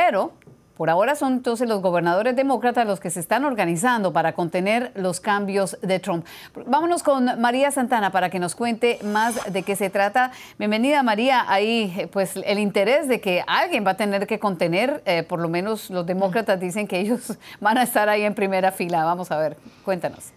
Pero por ahora son entonces los gobernadores demócratas los que se están organizando para contener los cambios de Trump. Vámonos con María Santana para que nos cuente más de qué se trata. Bienvenida María, ahí eh, pues el interés de que alguien va a tener que contener, eh, por lo menos los demócratas dicen que ellos van a estar ahí en primera fila. Vamos a ver, cuéntanos.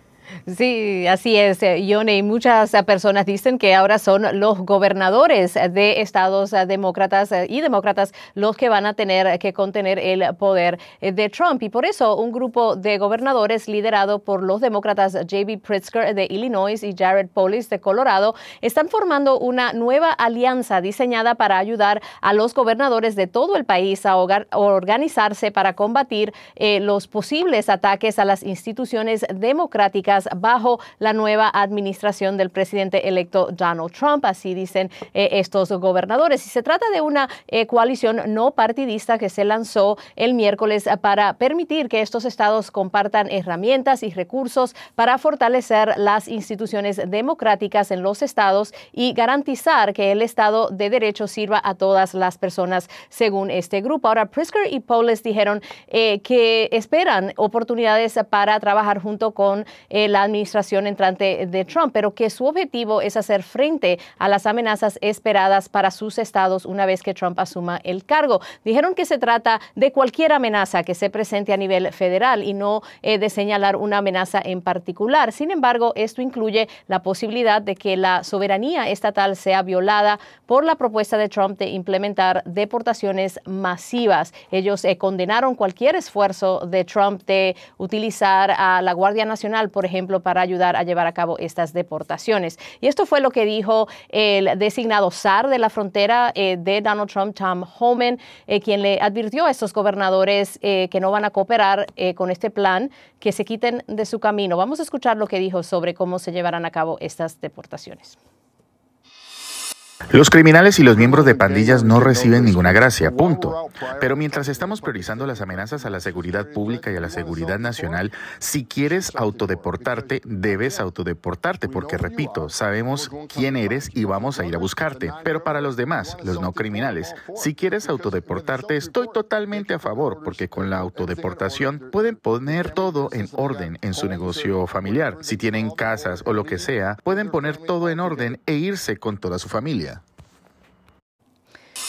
Sí, así es, eh, Yone. muchas eh, personas dicen que ahora son los gobernadores de estados eh, demócratas y demócratas los que van a tener que contener el poder de Trump. Y por eso un grupo de gobernadores liderado por los demócratas J.B. Pritzker de Illinois y Jared Polis de Colorado están formando una nueva alianza diseñada para ayudar a los gobernadores de todo el país a organizarse para combatir los posibles ataques a las instituciones democráticas bajo la nueva administración del presidente electo Donald Trump, así dicen eh, estos gobernadores. Y se trata de una eh, coalición no partidista que se lanzó el miércoles para permitir que estos estados compartan herramientas y recursos para fortalecer las instituciones democráticas en los estados y garantizar que el Estado de Derecho sirva a todas las personas, según este grupo. Ahora, Prisker y Polis dijeron eh, que esperan oportunidades para trabajar junto con la administración entrante de Trump, pero que su objetivo es hacer frente a las amenazas esperadas para sus estados una vez que Trump asuma el cargo. Dijeron que se trata de cualquier amenaza que se presente a nivel federal y no eh, de señalar una amenaza en particular. Sin embargo, esto incluye la posibilidad de que la soberanía estatal sea violada por la propuesta de Trump de implementar deportaciones masivas. Ellos eh, condenaron cualquier esfuerzo de Trump de utilizar a la Guardia Nacional, por ejemplo, para ayudar a llevar a cabo estas deportaciones. Y esto fue lo que dijo el designado SAR de la frontera eh, de Donald Trump, Tom Homan, eh, quien le advirtió a estos gobernadores eh, que no van a cooperar con este plan, que se quiten de su camino. Vamos a escuchar lo que dijo sobre cómo se llevarán a cabo estas deportaciones. Los criminales y los miembros de pandillas no reciben ninguna gracia, punto. Pero mientras estamos priorizando las amenazas a la seguridad pública y a la seguridad nacional, si quieres autodeportarte, debes autodeportarte, porque repito, sabemos quién eres y vamos a ir a buscarte. Pero para los demás, los no criminales, si quieres autodeportarte, estoy totalmente a favor, porque con la autodeportación pueden poner todo en orden en su negocio familiar. Si tienen casas o lo que sea, pueden poner todo en orden e irse con toda su familia.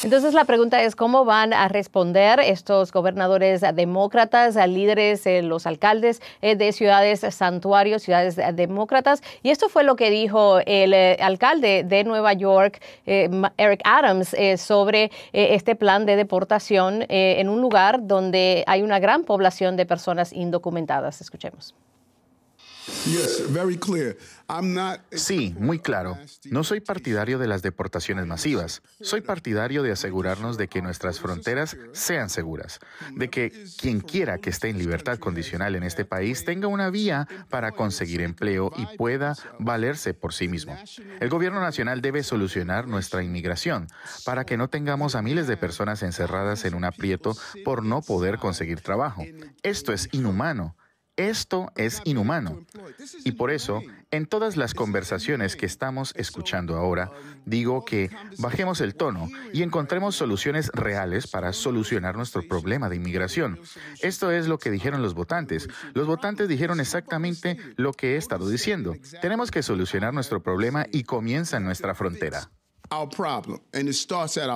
Entonces la pregunta es, ¿cómo van a responder estos gobernadores demócratas, líderes, eh, los alcaldes eh, de ciudades santuarios, ciudades demócratas? Y esto fue lo que dijo el eh, alcalde de Nueva York, Eric Adams, sobre este plan de deportación en un lugar donde hay una gran población de personas indocumentadas. Escuchemos. Sí, muy claro. No soy partidario de las deportaciones masivas. Soy partidario de asegurarnos de que nuestras fronteras sean seguras, de que quien quiera que esté en libertad condicional en este país tenga una vía para conseguir empleo y pueda valerse por sí mismo. El gobierno nacional debe solucionar nuestra inmigración para que no tengamos a miles de personas encerradas en un aprieto por no poder conseguir trabajo. Esto es inhumano. Esto es inhumano. Y por eso, en todas las conversaciones que estamos escuchando ahora, digo que bajemos el tono y encontremos soluciones reales para solucionar nuestro problema de inmigración. Esto es lo que dijeron los votantes. Los votantes dijeron exactamente lo que he estado diciendo. Tenemos que solucionar nuestro problema y comienza en nuestra frontera. Our problem, starts at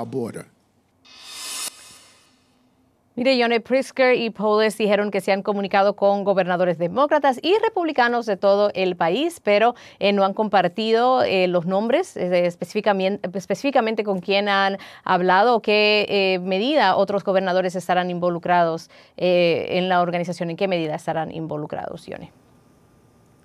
Mire, Yone Prisker y Polis dijeron que se han comunicado con gobernadores demócratas y republicanos de todo el país, pero eh, no han compartido eh, los nombres, eh, específicamente, específicamente, con quién han hablado o qué medida otros gobernadores estarán involucrados en la organización, en qué medida estarán involucrados, Yone.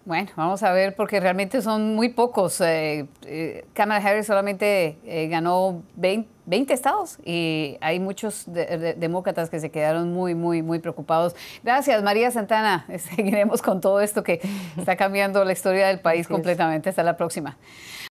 Bueno, vamos a ver, porque realmente son muy pocos. Eh, eh Kamala Harris solamente eh, ganó 20, estados y hay muchos demócratas que se quedaron muy, muy, muy preocupados. Gracias, María Santana. Seguiremos con todo esto que está cambiando la historia del país completamente. Hasta la próxima.